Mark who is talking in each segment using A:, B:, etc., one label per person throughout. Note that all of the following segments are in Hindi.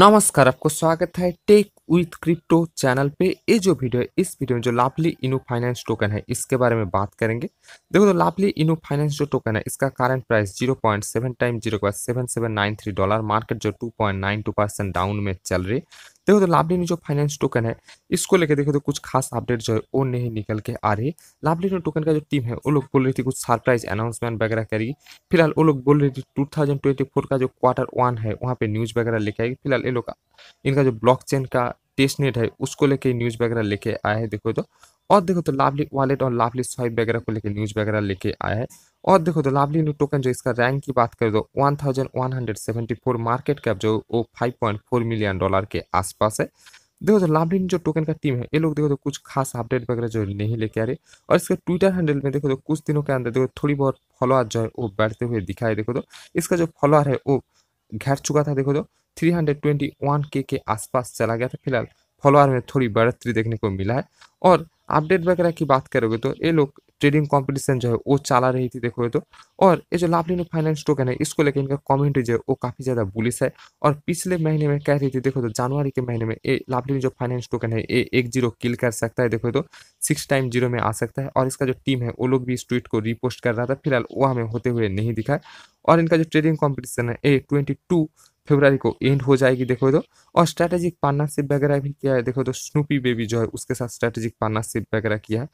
A: नमस्कार आपको स्वागत है टेक विथ क्रिप्टो चैनल पे ये जो वीडियो है इस वीडियो में जो लाभली इनो फाइनेंस टोकन है इसके बारे में बात करेंगे देखो तो लाभली इनो फाइनेंस जो टोकन है इसका current price 0.7 time zero seven seven nine three dollar market जो 2.92 परसेंट डाउन में चल रही देखो तो लाभली जो फाइनेंस टोकन है इसको लेके देखो तो कुछ खास अपडेट जो है वो नहीं निकल के आ रही लाभली टोकन का जो टीम है वो लोग बोल रही थी कुछ सरप्राइज अनाउंसमेंट वगैरह करेगी फिलहाल वो लोग बोल रही थी टू का जो क्वार्टर वन है वहाँ पे न्यूज़ वगैरह लेके आएगी फिलहाल ये लोग इनका जो ब्लॉक का टेस्ट नेट है उसको लेके न्यूज़ वगैरह लेके आए हैं देखो तो और देखो तो लावली वॉलेट और लावली स्वाइप वगैरह को लेकर न्यूज वगैरह लेके आया है और देखो तो लावली न्यू टोकन जो इसका रैंक की बात करें तो 1174 मार्केट कैप जो वो 5.4 मिलियन डॉलर के आसपास है देखो तो लावली जो टोकन का टीम है ये लोग देखो तो कुछ खास अपडेट वगैरह जो नहीं लेके आ रहे और इसके ट्विटर हैंडल में देखो तो कुछ दिनों के अंदर देखो थोड़ी बहुत फॉलोअर जो है वो बढ़ते हुए दिखाए देखो तो इसका जो फॉलोअर है वो घट चुका था देखो तो 321 के के आसपास चला गया था फिलहाल फॉलोअर में थोड़ी बढ़ोतरी देखने को मिला है और अपडेट वगैरह की बात करोगे तो ये लोग ट्रेडिंग कंपटीशन जो है वो चला रही थी देखोगे तो और ये जो लाभलिनो फाइनेंस टोकन है इसको लेकर इनका कमेंट्री जो है वो काफ़ी ज़्यादा बुलिस है और पिछले महीने में कह रही थी देखो तो जनवरी के महीने में ये लाभलिनो जो फाइनेंस टोकन है ये एक जीरो किल कर सकता है देखो तो सिक्स टाइम जीरो में आ सकता है और इसका जो टीम है वो लोग भी इस ट्वीट को रिपोस्ट कर रहा था फिलहाल वो हमें होते हुए नहीं दिखा और इनका जो ट्रेडिंग कॉम्पिटिशन है ए ट्वेंटी फेब्रवरी को एंड हो जाएगी देखो तो और स्ट्रैटेजिक पार्टनरशिप वगैरह भी किया है देखो दो स्नूपी बेबी जो है उसके साथ स्ट्रैटेजिक पार्टनरशिप वगैरह किया है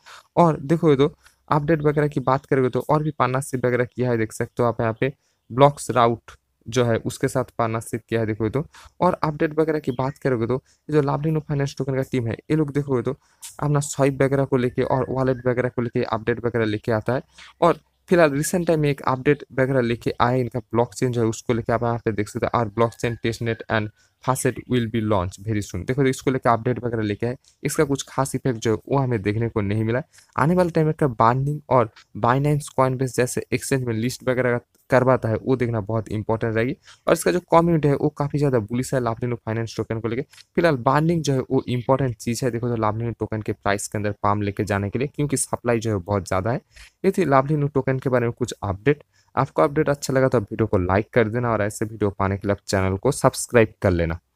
A: और देखो तो अपडेट वगैरह की बात करोगे तो और भी पार्टनरशिप वगैरह किया है देख सकते हो आप यहाँ पे ब्लॉक्स राउट जो है उसके साथ पार्टनरशिप किया है देखोगे तो और अपडेट वगैरह की बात करोगे तो जो लाभलिनो फाइनेंस टोकन का टीम है ये लोग देखोगे तो अपना स्वाइप वगैरह को लेके और वॉलेट वगैरह को लेके अपडेट वगैरह लेके आता है और फिलहाल रिसेंट टाइम में एक अपडेट वगैरह लेके आए इनका ब्लॉक चेन जो है उसको लेके आप यहाँ पे देख सकते हैं our blockchain testnet and faucet will be launch very soon देखो तो इसको लेकर अपडेट वगैरह लेके आए इसका कुछ खास इफेक्ट जो है वो हमें देखने को नहीं मिला आने वाले टाइम में बार्निंग और बाइनेंस कॉइन बेस जैसे एक्सचेंज में लिस्ट वगैरह करवाता है वो देखना बहुत इंपॉर्टेंट रहेगी और इसका जो कम्यूनिटी है वो काफ़ी ज़्यादा बुलिस है लाभनिनो फाइनेंस टोकन को लेकर फिलहाल बार्डिंग जो है वो इंपॉर्टेंट चीज़ है देखो जो तो लाभनिनो टोकन के प्राइस के अंदर पाम लेके जाने के लिए क्योंकि सप्लाई जो है बहुत ज़्यादा है ये थी लाभनिनो टोकन के बारे में कुछ अपडेट आपको अपडेट अच्छा लगा तो वीडियो को लाइक कर देना और ऐसे वीडियो पाने के लिए चैनल को सब्सक्राइब कर लेना